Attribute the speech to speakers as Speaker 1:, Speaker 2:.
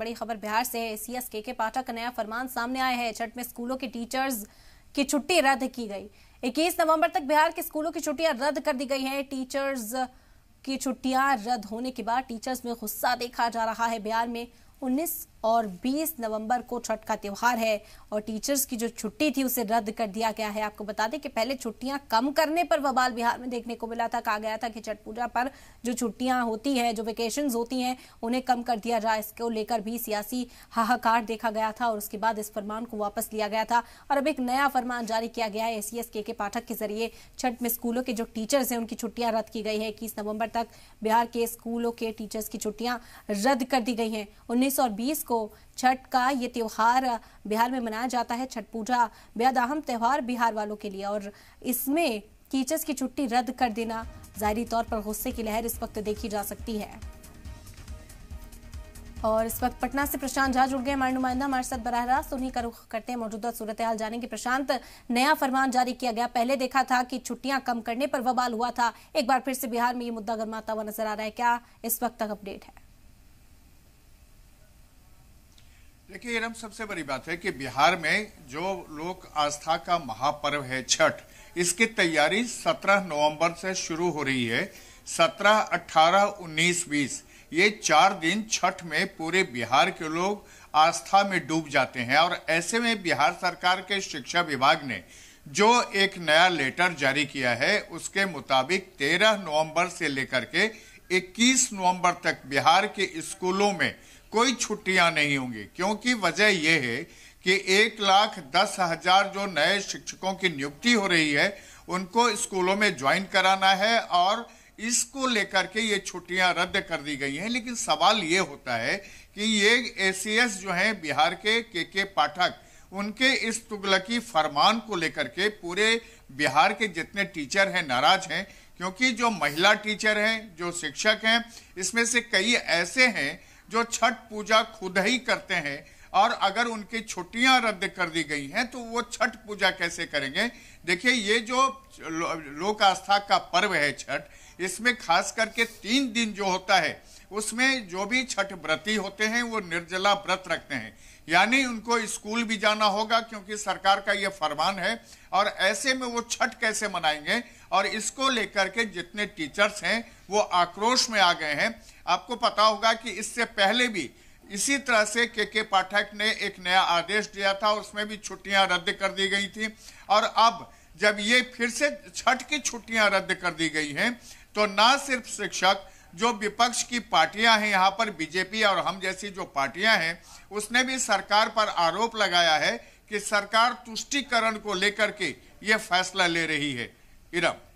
Speaker 1: बड़ी खबर बिहार से सीएस के के पाठक का नया फरमान सामने आया है छठ में स्कूलों के टीचर्स की छुट्टी रद्द की गई 21 नवंबर तक बिहार के स्कूलों की छुट्टियां रद्द कर दी गई हैं टीचर्स की छुट्टियां रद्द होने के बाद टीचर्स में गुस्सा देखा जा रहा है बिहार में 19 और 20 नवंबर को छठ का त्यौहार है और टीचर्स की जो छुट्टी थी उसे रद्द कर दिया गया है आपको बता दें कि पहले छुट्टियां कम करने पर बवाल बिहार में देखने को मिला था कहा गया था कि छठ पूजा पर जो छुट्टियां होती हैं जो वेकेशन होती हैं उन्हें कम कर दिया जाए इसको लेकर भी सियासी हाहाकार देखा गया था और उसके बाद इस फरमान को वापस लिया गया था और अब एक नया फरमान जारी किया गया है एस के के पाठक के जरिए छठ में स्कूलों के जो टीचर्स हैं उनकी छुट्टियां रद्द की गई है इक्कीस नवम्बर तक बिहार के स्कूलों के टीचर्स की छुट्टियां रद्द कर दी गई हैं उन्नीस इक्कीस और बीस को छठ का ये त्यौहार बिहार में मनाया जाता है छठ पूजा बेहद अहम त्यौहार बिहार वालों के लिए और इसमें टीचर्स की छुट्टी रद्द कर देना जाहरी तौर पर गुस्से की लहर इस वक्त देखी जा सकती है और इस वक्त पटना से प्रशांत झा जुड़ गए हमारे नुमाइंदा हमारे साथ बरह रास्त उन्हीं का रुख करते हैं मौजूदा सूरत हाल जानेंगे प्रशांत नया फरमान जारी किया गया पहले देखा था कि छुट्टियां कम करने पर वबाल हुआ था एक बार फिर से बिहार में ये मुद्दा गरमाता हुआ नजर आ रहा है क्या इस वक्त तक अपडेट है
Speaker 2: देखिए हम सबसे बड़ी बात है कि बिहार में जो लोक आस्था का महापर्व है छठ इसकी तैयारी 17 नवंबर से शुरू हो रही है 17, 18, 19, 20 ये चार दिन छठ में पूरे बिहार के लोग आस्था में डूब जाते हैं और ऐसे में बिहार सरकार के शिक्षा विभाग ने जो एक नया लेटर जारी किया है उसके मुताबिक 13 नवंबर से लेकर के 21 नवंबर तक बिहार के स्कूलों में कोई छुट्टियां नहीं होंगी क्योंकि वजह यह है कि एक लाख दस हजार जो नए शिक्षकों की नियुक्ति हो रही है उनको स्कूलों में ज्वाइन कराना है और इसको लेकर के ये छुट्टियां रद्द कर दी गई हैं लेकिन सवाल ये होता है कि ये एसीएस जो हैं बिहार के के के पाठक उनके इस तुगलकी फरमान को लेकर के पूरे बिहार के जितने टीचर हैं नाराज हैं क्योंकि जो महिला टीचर हैं जो शिक्षक हैं इसमें से कई ऐसे हैं जो छठ पूजा खुद ही करते हैं और अगर उनकी छुट्टियां रद्द कर दी गई हैं तो वो छठ पूजा कैसे करेंगे देखिए ये जो लोक आस्था का पर्व है छठ इसमें खास करके तीन दिन जो होता है उसमें जो भी छठ व्रती होते हैं वो निर्जला व्रत रखते हैं यानी उनको स्कूल भी जाना होगा क्योंकि सरकार का ये फरमान है और ऐसे में वो छठ कैसे मनाएंगे और इसको लेकर के जितने टीचर्स हैं वो आक्रोश में आ गए हैं आपको पता होगा कि इससे पहले भी इसी तरह से के के पाठक ने एक नया आदेश दिया था उसमें भी छुट्टियां रद्द कर दी गई थी और अब जब ये फिर से छठ की छुट्टियां रद्द कर दी गई हैं तो ना सिर्फ शिक्षक जो विपक्ष की पार्टियां हैं यहाँ पर बीजेपी और हम जैसी जो पार्टियां हैं उसने भी सरकार पर आरोप लगाया है कि सरकार तुष्टिकरण को लेकर के ये फैसला ले रही है इरम